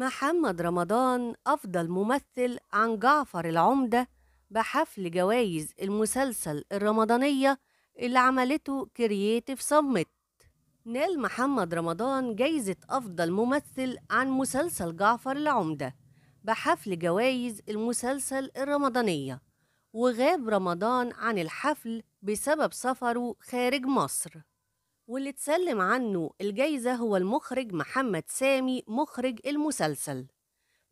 محمد رمضان أفضل ممثل عن جعفر العمدة بحفل جوائز المسلسل الرمضانية اللي عملته كرييتيف صمت نال محمد رمضان جايزة أفضل ممثل عن مسلسل جعفر العمدة بحفل جوائز المسلسل الرمضانية وغاب رمضان عن الحفل بسبب سفره خارج مصر واللي اتسلم عنه الجايزة هو المخرج محمد سامي مخرج المسلسل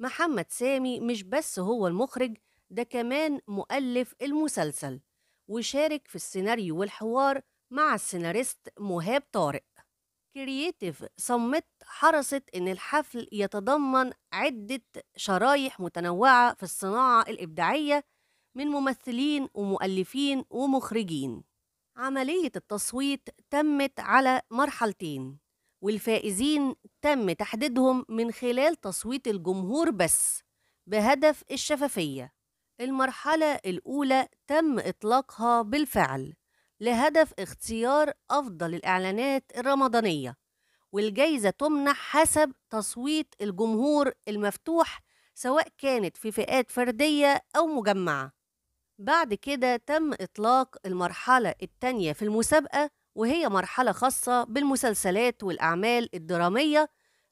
محمد سامي مش بس هو المخرج ده كمان مؤلف المسلسل وشارك في السيناريو والحوار مع السيناريست مهاب طارق كرييتيف صمت حرصت إن الحفل يتضمن عدة شرايح متنوعة في الصناعة الإبداعية من ممثلين ومؤلفين ومخرجين عملية التصويت تمت على مرحلتين والفائزين تم تحديدهم من خلال تصويت الجمهور بس بهدف الشفافية المرحلة الأولى تم إطلاقها بالفعل لهدف اختيار أفضل الإعلانات الرمضانية والجايزة تمنح حسب تصويت الجمهور المفتوح سواء كانت في فئات فردية أو مجمعة بعد كده تم إطلاق المرحلة التانية في المسابقة وهي مرحلة خاصة بالمسلسلات والأعمال الدرامية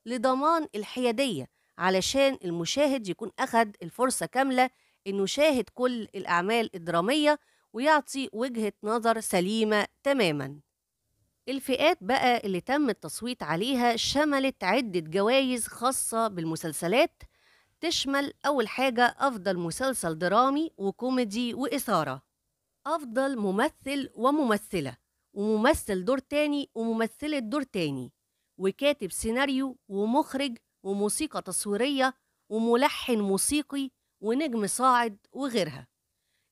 لضمان الحيادية علشان المشاهد يكون أخد الفرصة كاملة إنه يشاهد كل الأعمال الدرامية ويعطي وجهة نظر سليمة تماما الفئات بقى اللي تم التصويت عليها شملت عدة جوائز خاصة بالمسلسلات تشمل أول حاجة أفضل مسلسل درامي وكوميدي وإثارة أفضل ممثل وممثلة وممثل دور تاني وممثلة دور تاني وكاتب سيناريو ومخرج وموسيقى تصويرية وملحن موسيقي ونجم صاعد وغيرها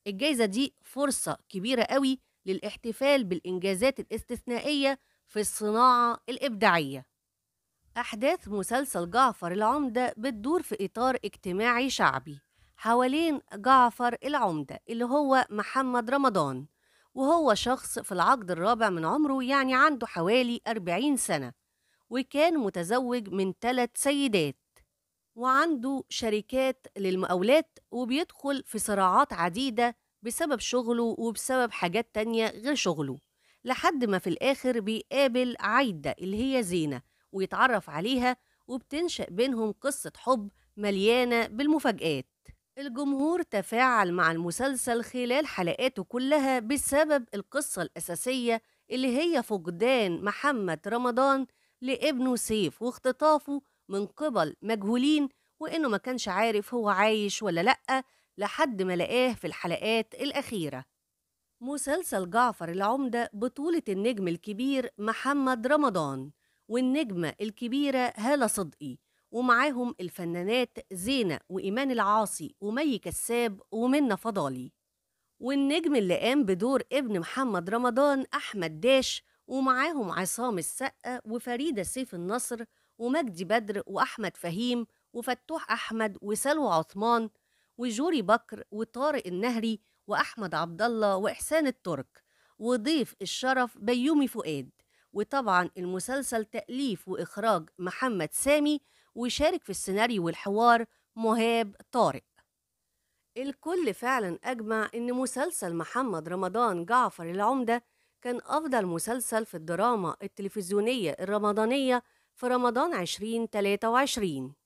الجايزة دي فرصة كبيرة قوي للاحتفال بالإنجازات الاستثنائية في الصناعة الإبداعية أحداث مسلسل جعفر العمدة بتدور في إطار اجتماعي شعبي حوالين جعفر العمدة اللي هو محمد رمضان وهو شخص في العقد الرابع من عمره يعني عنده حوالي 40 سنة وكان متزوج من ثلاث سيدات وعنده شركات للمقاولات وبيدخل في صراعات عديدة بسبب شغله وبسبب حاجات تانية غير شغله لحد ما في الآخر بيقابل عايدة اللي هي زينة ويتعرف عليها وبتنشأ بينهم قصة حب مليانة بالمفاجآت الجمهور تفاعل مع المسلسل خلال حلقاته كلها بسبب القصة الأساسية اللي هي فقدان محمد رمضان لابنه سيف واختطافه من قبل مجهولين وإنه ما كانش عارف هو عايش ولا لأ لحد ما لقاه في الحلقات الأخيرة مسلسل جعفر العمدة بطولة النجم الكبير محمد رمضان والنجمة الكبيرة هالة صدقي ومعاهم الفنانات زينة وإيمان العاصي ومي كساب ومنة فضالي والنجم اللي قام بدور ابن محمد رمضان أحمد داش ومعاهم عصام السقا وفريدة سيف النصر ومجدي بدر وأحمد فهيم وفتوح أحمد وسلوى عثمان وجوري بكر وطارق النهري وأحمد عبد الله وإحسان الترك وضيف الشرف بيومي فؤاد وطبعا المسلسل تأليف وإخراج محمد سامي وشارك في السيناريو والحوار مهاب طارق الكل فعلا أجمع إن مسلسل محمد رمضان جعفر العمدة كان أفضل مسلسل في الدراما التلفزيونية الرمضانية في رمضان 2023